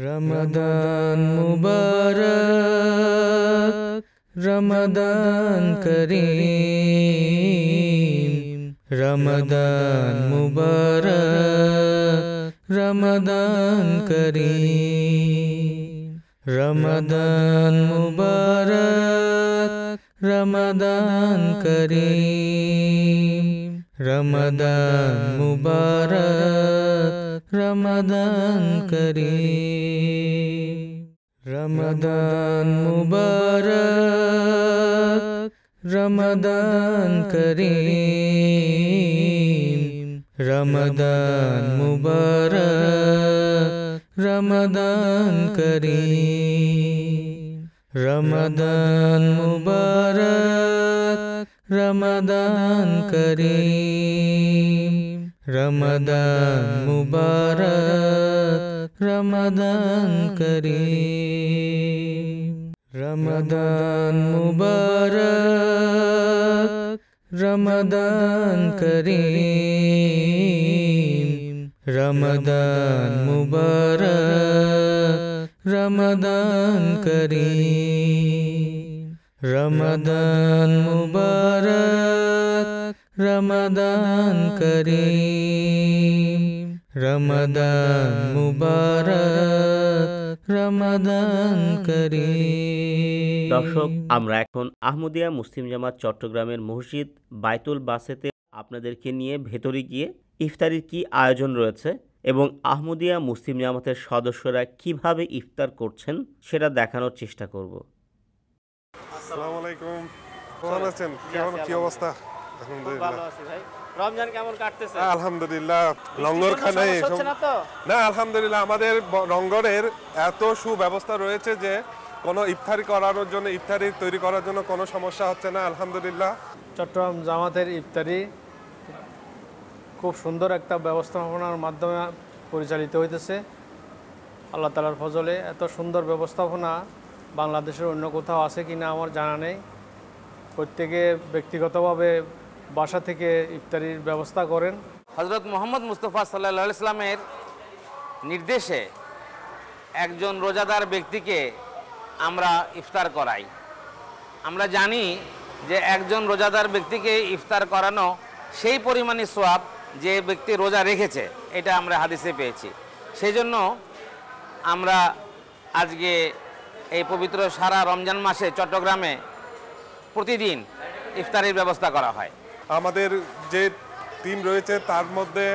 रमदान मुबारक रमदान करीम रमदान मुबारक रमदान करीम रमदान मुबारक रमदान करीम रमदान मुबारक রমাদান করি রমাদান মুবারক রমাদান করি রমাদান মুবারক রমাদান করি রমাদান মুবারক রমাদান করি रमदान मुबारक रमदान करीम रमदान मुबारक रमदान करीम रमदान मुबारक रमदान करीम रमदान मुबारक রমদান করি রমদান মুবার রমদান করি দর্শক আমরা এখন আহমদিয়া মুসলিম জামাত চট্টগ্রামের মসজিদ বাইতুল বাসেতে আপনাদেরকে নিয়ে ভেতরে গিয়ে ইফতারির কি আয়োজন রয়েছে এবং আহমদিয়া মুসলিম জামাতের সদস্যরা কিভাবে ইফতার করছেন সেটা দেখানোর চেষ্টা করব আসসালামু আলাইকুম কেমন আছেন কি অবস্থা আলহামদুলিল্লাহ লঙ্গরখানায় না আলহামদুলিল্লাহ আমাদের লঙ্গরের এত সুব্যবস্থা রয়েছে যে কোনো ইফতারি করানোর জন্য ইফতারি তৈরি করার জন্য কোনো সমস্যা হচ্ছে না আলহামদুলিল্লাহ চট্টগ্রাম জামাতের ইফতারি খুব সুন্দর একটা ব্যবস্থাপনার মাধ্যমে পরিচালিত হইতেছে আল্লাহ তালার ফজলে এত সুন্দর ব্যবস্থাপনা বাংলাদেশের অন্য কোথাও আছে কি না আমার জানা নেই প্রত্যেকে ব্যক্তিগতভাবে বাসা থেকে ইফতারির ব্যবস্থা করেন হজরত মোহাম্মদ মুস্তফা সাল্লা ইসলামের নির্দেশে একজন রোজাদার ব্যক্তিকে আমরা ইফতার করাই আমরা জানি যে একজন রোজাদার ব্যক্তিকে ইফতার করানো সেই পরিমাণে সোয়াব যে ব্যক্তি রোজা রেখেছে এটা আমরা হাদিসে পেয়েছি সেই জন্য আমরা আজকে এই পবিত্র সারা রমজান মাসে চট্টগ্রামে প্রতিদিন ইফতারের ব্যবস্থা করা হয় আমাদের যে টিম রয়েছে তার মধ্যে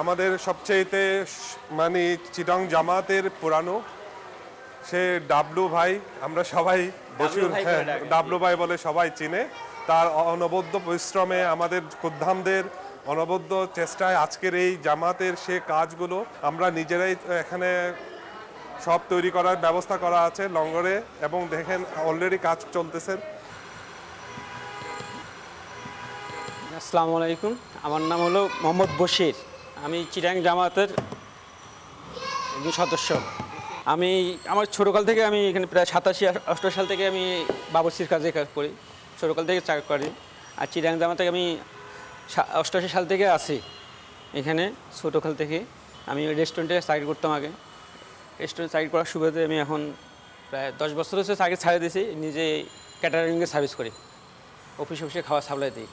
আমাদের সবচেয়েতে মানে চিটং জামাতের পুরানো সে ডাবলু ভাই আমরা সবাই হ্যাঁ ডাবলু ভাই বলে সবাই চিনে তার অনবদ্য পরিশ্রমে আমাদের খোদ্ধামদের অনবদ্য চেষ্টায় আজকের এই জামাতের সে কাজগুলো আমরা নিজেরাই এখানে সব তৈরি করার ব্যবস্থা করা আছে লঙ্গরে এবং দেখেন অলরেডি কাজ চলতেছে আসসালামু আলাইকুম আমার নাম হলো মোহাম্মদ বশির আমি চিরাং জামাতের একজন সদস্য আমি আমার ছোটোকাল থেকে আমি এখানে প্রায় সাতাশি অষ্ট সাল থেকে আমি বাবুসির কাজে কাজ করি ছোটোকাল থেকে চাকরি করি আর চিরাং জামা থেকে আমি অষ্টআশি সাল থেকে আসি এখানে ছোটোকাল থেকে আমি রেস্টুরেন্টে চাকরি করতাম আগে রেস্টুরেন্টে চাকরি করার সুবিধাতে আমি এখন প্রায় দশ বছর হচ্ছে চাকরি ছাড়িয়ে দিয়েছি নিজে ক্যাটারিংয়ে সার্ভিস করি অফিস অফিসে খাওয়া সাপ্লাই দিই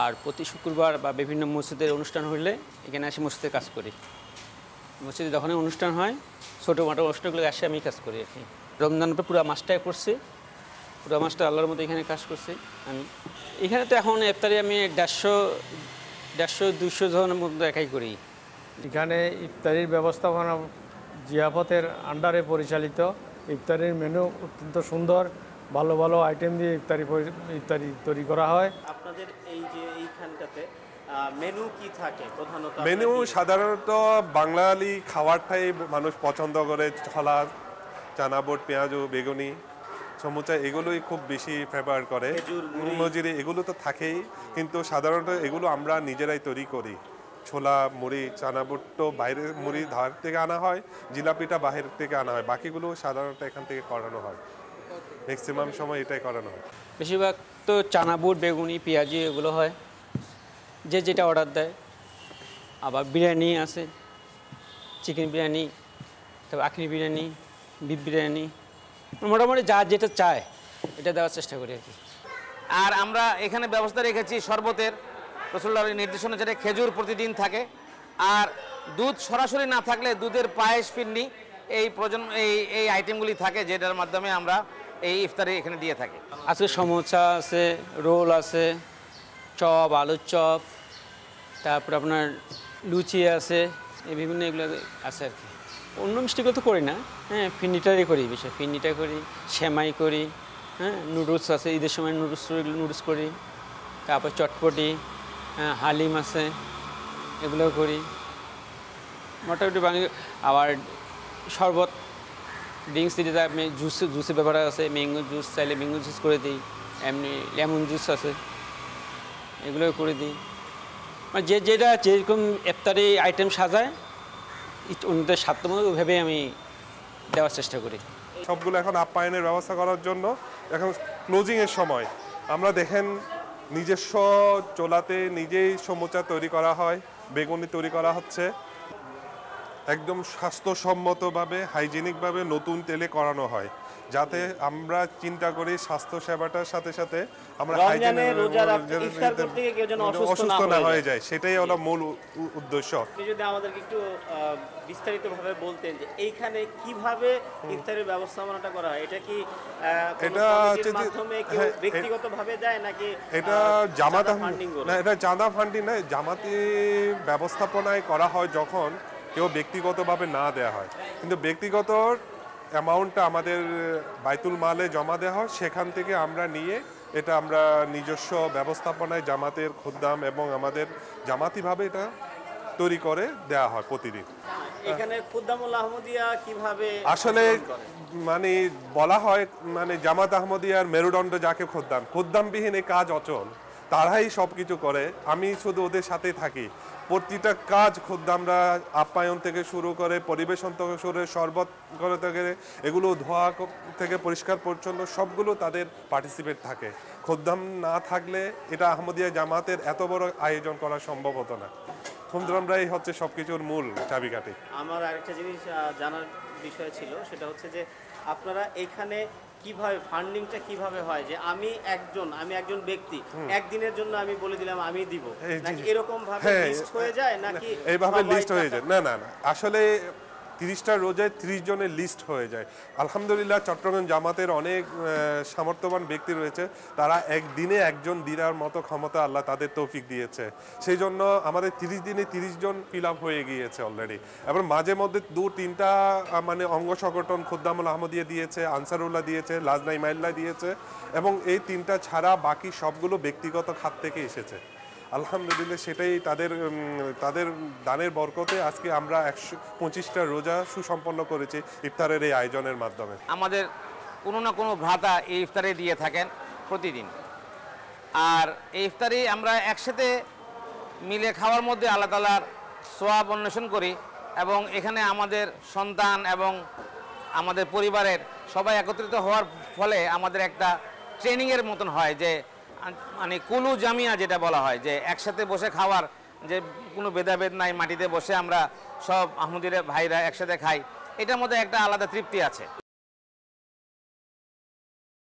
আর প্রতি শুক্রবার বা বিভিন্ন মসজিদের অনুষ্ঠান হলে এখানে আসে মসজিদে কাজ করি মসজিদে যখনই অনুষ্ঠান হয় ছোটো মোটো অনুষ্ঠানগুলো আসে আমি কাজ করি আর কি রমজানটা পুরো মাসটাই করছি পুরো মাসটা আল্লাহর মতো এখানে কাজ করছি আমি এখানে তো এখন ইফতারি আমি দেড়শো দেড়শো দুশো জনের মতো একাই করি এখানে ইফতারির ব্যবস্থাপনা জিয়াফতের আন্ডারে পরিচালিত ইফতারির মেনু অত্যন্ত সুন্দর ভালো ভালো আইটেম দিয়ে ইফতারি ইফতারি তৈরি করা হয় আপনাদের এই যে এইখানটাতে মেনু কি থাকে প্রধানত মেনু সাধারণত বাঙালি খাবারটাই মানুষ পছন্দ করে ছলা চানা বোট পেঁয়াজ বেগুনি সমুচা এগুলোই খুব বেশি ফেভার করে মজুরি এগুলো তো থাকেই কিন্তু সাধারণত এগুলো আমরা নিজেরাই তৈরি করি ছোলা মুড়ি চানা বুট্টো বাইরে মুড়ি ধার থেকে আনা হয় জিলাপিটা বাহির থেকে আনা হয় বাকিগুলো সাধারণত এখান থেকে করানো হয় ম্যাক্সিমাম সময় এটাই করানো হয় বেশিরভাগ তো চানা বুট বেগুনি পেঁয়াজি এগুলো হয় যে যেটা অর্ডার দেয় আবার বিরিয়ানি আছে চিকেন বিরিয়ানি তারপর আখনি বিরিয়ানি বিফ বিরিয়ানি মোটামুটি যা যেটা চায় এটা দেওয়ার চেষ্টা করি আর কি আর আমরা এখানে ব্যবস্থা রেখেছি শরবতের রসুল্লাহর নির্দেশনা যেটা খেজুর প্রতিদিন থাকে আর দুধ সরাসরি না থাকলে দুধের পায়েস ফিরনি এই প্রজন্ম এই এই আইটেমগুলি থাকে যেটার মাধ্যমে আমরা এই ইফতারে এখানে দিয়ে থাকে আজকে সমোসা আছে রোল আছে চপ আলুর চপ তারপর আপনার লুচি আছে এই বিভিন্ন এগুলো আছে আর কি অন্য মিষ্টিগুলো তো করি না হ্যাঁ ফিন্ডিটারই করি বিশেষ ফিন্ডিটা করি সেমাই করি হ্যাঁ নুডলস আছে ঈদের সময় নুডলস নুডলস করি তারপর চটপটি হ্যাঁ, হালিম আছে এগুলো করি মোটামুটি বাঙালি আবার শরবত ড্রিঙ্কস দিতে আপনি জুস জুসের ব্যাপার আছে ম্যাঙ্গো জুস চাইলে ম্যাঙ্গো জুস করে দিই এমনি লেমন জুস আছে এগুলো করে দিই মানে যে যেটা যেরকম ইফতারি আইটেম সাজায় অন্যদের স্বার্থমতো ওইভাবে আমি দেওয়ার চেষ্টা করি সবগুলো এখন আপ্যায়নের ব্যবস্থা করার জন্য এখন ক্লোজিংয়ের সময় আমরা দেখেন নিজস্ব চোলাতে নিজেই সমুচা তৈরি করা হয় বেগুনি তৈরি করা হচ্ছে একদম স্বাস্থ্যসম্মতভাবে হাইজেনিকভাবে নতুন তেলে করানো হয় যাতে আমরা চিন্তা করি স্বাস্থ্য সেবাটার সাথে সাথে আমরা অসুস্থ না হয়ে যায় সেটাই হলো মূল উদ্দেশ্য যদি আমাদেরকে একটু বিস্তারিতভাবে বলতেন যে এইখানে কিভাবে ইফতারের ব্যবস্থাপনাটা করা হয় এটা কি এটা মাধ্যমে হ্যাঁ, ব্যক্তিগতভাবে দেয় নাকি এটা জামাত ফান্ডিং না এটা চাঁদা ফান্ডিং না জামাতি ব্যবস্থাপনায় করা হয় যখন কেউ ব্যক্তিগতভাবে না দেওয়া হয় কিন্তু ব্যক্তিগত অ্যামাউন্টটা আমাদের বাইতুল মালে জমা দেওয়া হয় সেখান থেকে আমরা নিয়ে এটা আমরা নিজস্ব ব্যবস্থাপনায় জামাতের খোদ্দাম এবং আমাদের জামাতিভাবে এটা তৈরি করে দেয়া হয় প্রতিদিন এখানে কিভাবে আসলে মানে বলা হয় মানে জামাত আহমদিয়ার মেরুদণ্ড যাকে খোদ্দাম খোদ্দামবিহীন এই কাজ অচল তারাই সব কিছু করে আমি শুধু ওদের সাথে থাকি প্রতিটা কাজ খুদ্ আমরা আপ্যায়ন থেকে শুরু করে পরিবেশন থেকে শুরু করে শরবত করে থেকে এগুলো ধোয়া থেকে পরিষ্কার পরিচ্ছন্ন সবগুলো তাদের পার্টিসিপেট থাকে খোদ্দাম না থাকলে এটা আহমদিয়া জামাতের এত বড় আয়োজন করা সম্ভব হতো না খুদ্দামরাই হচ্ছে সব কিছুর মূল চাবিকাঠি আমার আরেকটা জিনিস জানার বিষয় ছিল সেটা হচ্ছে যে আপনারা এখানে কিভাবে ফান্ডিংটা কিভাবে হয় যে আমি একজন আমি একজন ব্যক্তি একদিনের জন্য আমি বলে দিলাম আমি দিব নাকি এরকম ভাবে লিস্ট হ্যাঁ, হয়ে যায় নাকি এইভাবে লিস্ট হয়ে যায় না না না আসলে তিরিশটা রোজায় তিরিশ জনের লিস্ট হয়ে যায় আলহামদুলিল্লাহ চট্টগ্রাম জামাতের অনেক সামর্থ্যবান ব্যক্তি রয়েছে তারা একদিনে একজন দিনার মতো ক্ষমতা আল্লাহ তাদের তৌফিক দিয়েছে সেই জন্য আমাদের তিরিশ দিনে তিরিশ জন ফিল হয়ে গিয়েছে অলরেডি এবার মাঝে মধ্যে দু তিনটা মানে অঙ্গ সংগঠন খুদ্দামুল আহমদিয়া দিয়েছে আনসারুল্লাহ দিয়েছে লাজনাই ইমাইল্লা দিয়েছে এবং এই তিনটা ছাড়া বাকি সবগুলো ব্যক্তিগত খাত থেকে এসেছে আলহামদুলিল্লাহ সেটাই তাদের তাদের দানের বরকতে আজকে আমরা একশো পঁচিশটা রোজা সুসম্পন্ন করেছি ইফতারের এই আয়োজনের মাধ্যমে আমাদের কোনো না কোনো ভ্রাতা এই ইফতারে দিয়ে থাকেন প্রতিদিন আর এই ইফতারে আমরা একসাথে মিলে খাওয়ার মধ্যে আল্লাহ তালার সোয়াব অন্বেষণ করি এবং এখানে আমাদের সন্তান এবং আমাদের পরিবারের সবাই একত্রিত হওয়ার ফলে আমাদের একটা ট্রেনিংয়ের মতন হয় যে মানে কুলু জামিয়া যেটা বলা হয় যে একসাথে বসে খাওয়ার যে কোনো ভেদাভেদ নাই মাটিতে বসে আমরা সব আহমদিরা ভাইরা একসাথে খাই এটার মধ্যে একটা আলাদা তৃপ্তি আছে